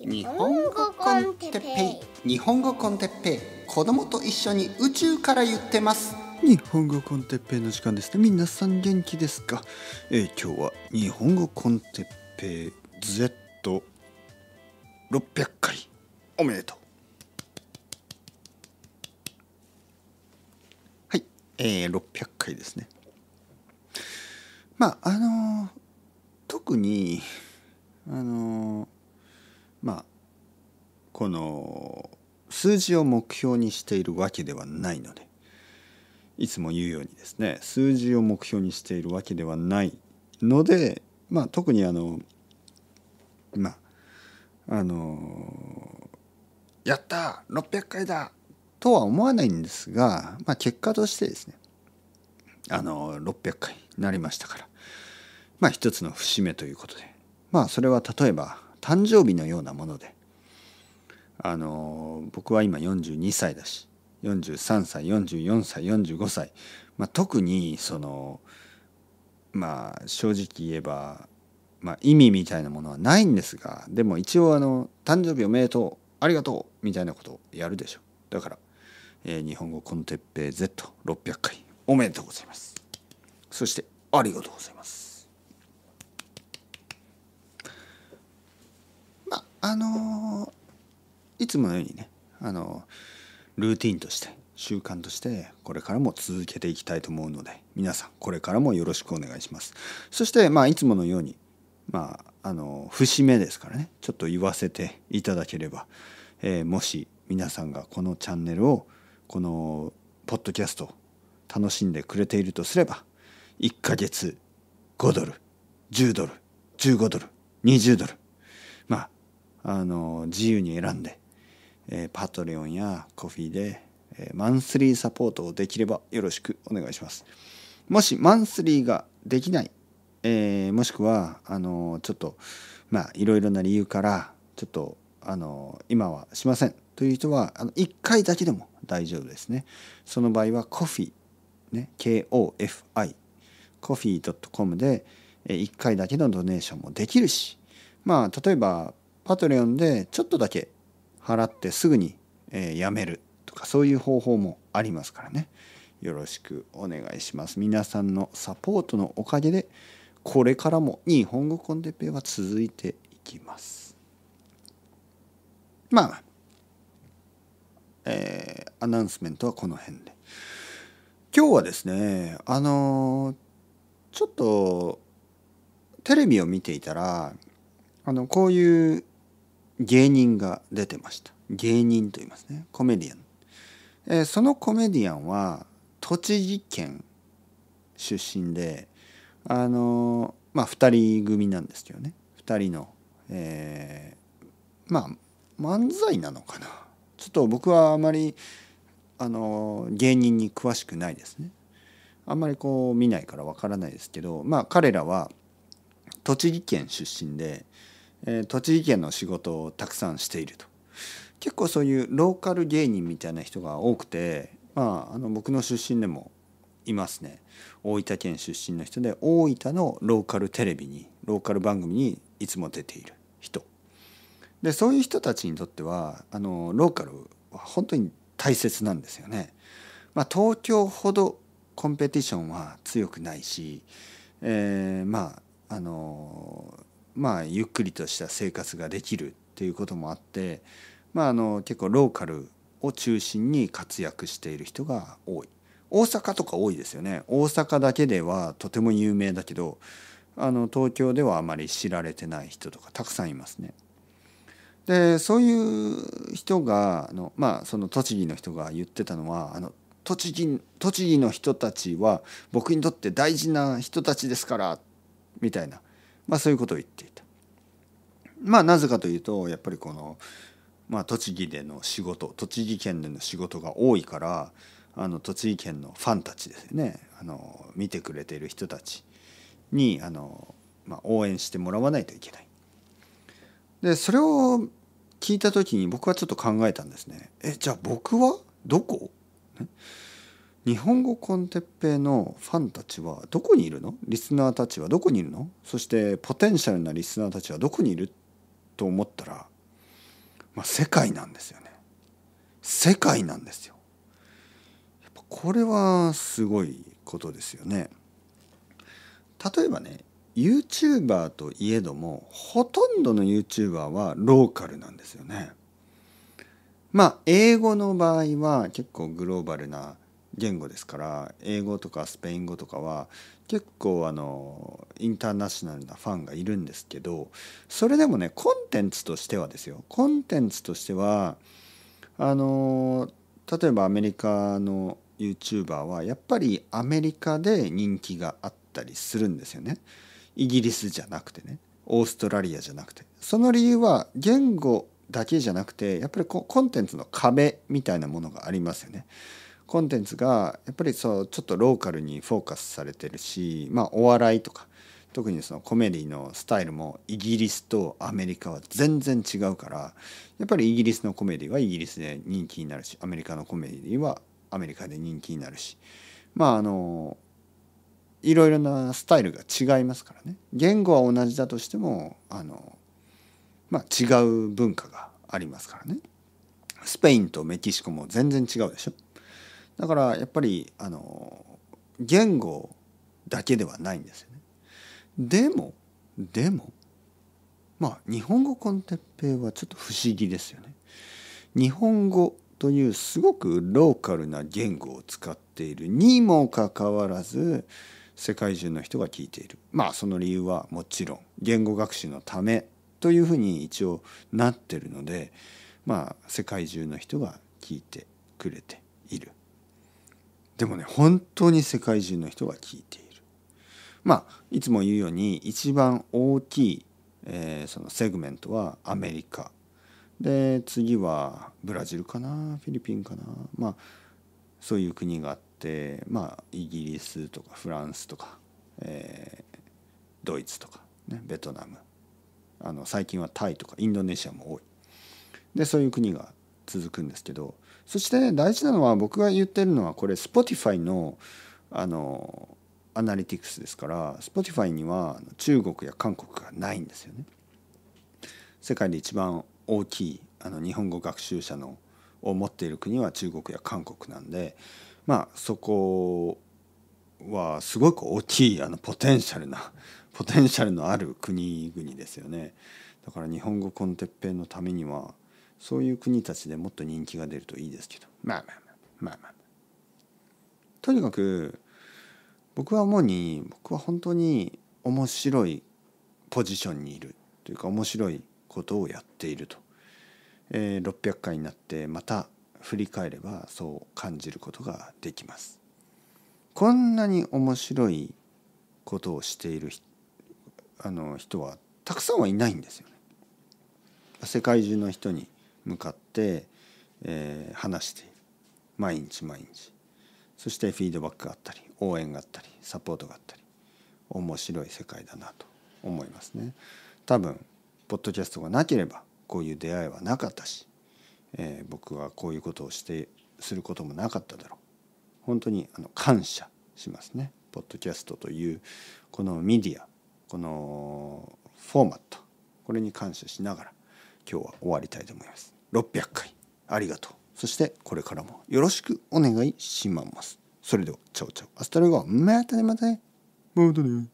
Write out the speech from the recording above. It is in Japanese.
日本語コンテッペイ日本語コンテッペイ子供と一緒に宇宙から言ってます日本語コンテッペイの時間ですね皆さん元気ですか、えー、今日は日本語コンテッペイ Z600 回おめでとうはい、えー、600回ですねまああのー、特にあのーまあこの数字を目標にしているわけではないのでいつも言うようにですね数字を目標にしているわけではないので、まあ、特にあのまああのやった600回だとは思わないんですが、まあ、結果としてですねあの600回になりましたからまあ一つの節目ということでまあそれは例えば誕生日のようなものであの僕は今42歳だし43歳44歳45歳、まあ、特にそのまあ正直言えば、まあ、意味みたいなものはないんですがでも一応あの「誕生日おめでとうありがとう」みたいなことをやるでしょだから、えー、日本語コンテッペイ Z600 回おめでとうございますそしてありがとうございますあのいつものようにねあのルーティンとして習慣としてこれからも続けていきたいと思うので皆さんこれからもよろしくお願いしますそしてまあいつものようにまああの節目ですからねちょっと言わせていただければ、えー、もし皆さんがこのチャンネルをこのポッドキャスト楽しんでくれているとすれば1ヶ月5ドル10ドル15ドル20ドルあの自由に選んで、えー、パトレオンやコフィーで、えー、マンスリーサポートをできればよろしくお願いします。もしマンスリーができない、えー、もしくはあのちょっとまあいろいろな理由からちょっとあの今はしませんという人はあの1回だけでも大丈夫ですね。その場合はコフィー、ね、KOFI コフィー .com で1回だけのドネーションもできるしまあ例えばパトレオンでちょっとだけ払ってすぐに、えー、辞めるとかそういう方法もありますからねよろしくお願いします皆さんのサポートのおかげでこれからも日本語コンテペイは続いていきますまあえー、アナウンスメントはこの辺で今日はですねあのー、ちょっとテレビを見ていたらあのこういう芸人が出てました芸人と言いますねコメディアン、えー、そのコメディアンは栃木県出身であのー、まあ2人組なんですけどね2人の、えー、まあ漫才なのかなちょっと僕はあまりあの芸人に詳しくないですねあんまりこう見ないからわからないですけどまあ彼らは栃木県出身でえー、栃木県の仕事をたくさんしていると結構そういうローカル芸人みたいな人が多くて、まあ、あの僕の出身でもいますね大分県出身の人で大分のローカルテレビにローカル番組にいつも出ている人でそういう人たちにとってはあのローカルは本当に大切なんですよね。まあ、東京ほどコンペティションは強くないし、えー、まああのまあ、ゆっくりとした生活ができるっていうこともあって、まあ、あの結構ローカルを中心に活躍している人が多い大阪とか多いですよね大阪だけではとても有名だけどあの東京ではあまり知られてない人とかたくさんいますね。でそういう人があの、まあ、その栃木の人が言ってたのはあの栃木栃木の人たちは僕にとって大事な人たちですからみたいなまあ、そういうことを言っていた。まあ、なぜかというとやっぱりこの、まあ、栃木での仕事栃木県での仕事が多いからあの栃木県のファンたちですよねあの見てくれている人たちにあの、まあ、応援してもらわないといけない。でそれを聞いた時に僕はちょっと考えたんですね。えじゃあ僕はどこ、ね日本語コンテッペのファンたちはどこにいるのリスナーたちはどこにいるのそしてポテンシャルなリスナーたちはどこにいると思ったら、まあ、世界なんですよね。世界なんですよ。やっぱこれはすごいことですよね。例えばね YouTuber といえどもほとんどの YouTuber はローカルなんですよね。まあ英語の場合は結構グローバルな言語ですから英語とかスペイン語とかは結構あのインターナショナルなファンがいるんですけどそれでもねコンテンツとしてはですよコンテンツとしてはあの例えばアメリカの YouTuber はやっぱりアメリカで人気があったりするんですよねイギリスじゃなくてねオーストラリアじゃなくてその理由は言語だけじゃなくてやっぱりコンテンツの壁みたいなものがありますよね。コンテンツがやっぱりそうちょっとローカルにフォーカスされてるし、まあ、お笑いとか特にそのコメディのスタイルもイギリスとアメリカは全然違うからやっぱりイギリスのコメディはイギリスで人気になるしアメリカのコメディはアメリカで人気になるしまああのいろいろなスタイルが違いますからね言語は同じだとしてもあの、まあ、違う文化がありますからねスペインとメキシコも全然違うでしょだからやっぱりあの言語だけではないんですよね。でもでもまあ日本語コンテッペはちょっと不思議ですよね。日本語というすごくローカルな言語を使っているにもかかわらず世界中の人が聞いているまあその理由はもちろん言語学習のためというふうに一応なってるのでまあ世界中の人が聞いてくれているでもね本当に世界中の人が聞いているまあいつも言うように一番大きい、えー、そのセグメントはアメリカで次はブラジルかなフィリピンかなまあそういう国があってまあイギリスとかフランスとか、えー、ドイツとか、ね、ベトナムあの最近はタイとかインドネシアも多いでそういう国が続くんですけどそして大事なのは僕が言ってるのはこれ Spotify のあのアナリティクスですから Spotify には中国や韓国がないんですよね。世界で一番大きいあの日本語学習者のを持っている国は中国や韓国なんでまあそこはすごく大きいあのポテンシャルなポテンシャルのある国々ですよね。だから日本語コンテッペのためにはそういう国たちでもっと人気が出るといいですけどまあまあまあまあまあとにかく僕は主に僕は本当に面白いポジションにいるというか面白いことをやっていると、えー、600回になってまた振り返ればそう感じることができますこんなに面白いことをしているあの人はたくさんはいないんですよね世界中の人に向かって、えー、話している毎日毎日そしてフィードバックがあったり応援があったりサポートがあったり面白い世界だなと思いますね。多分ポッドキャストがなければこういう出会いはなかったし、えー、僕はこういうことをしてすることもなかっただろう。本当にあの感謝しますね。ポッドキャストというこのメディアこのフォーマットこれに感謝しながら今日は終わりたいと思います。600回ありがとうそしてこれからもよろしくお願いしますそれではチャオチャオアスタルゴまたねまたねまたね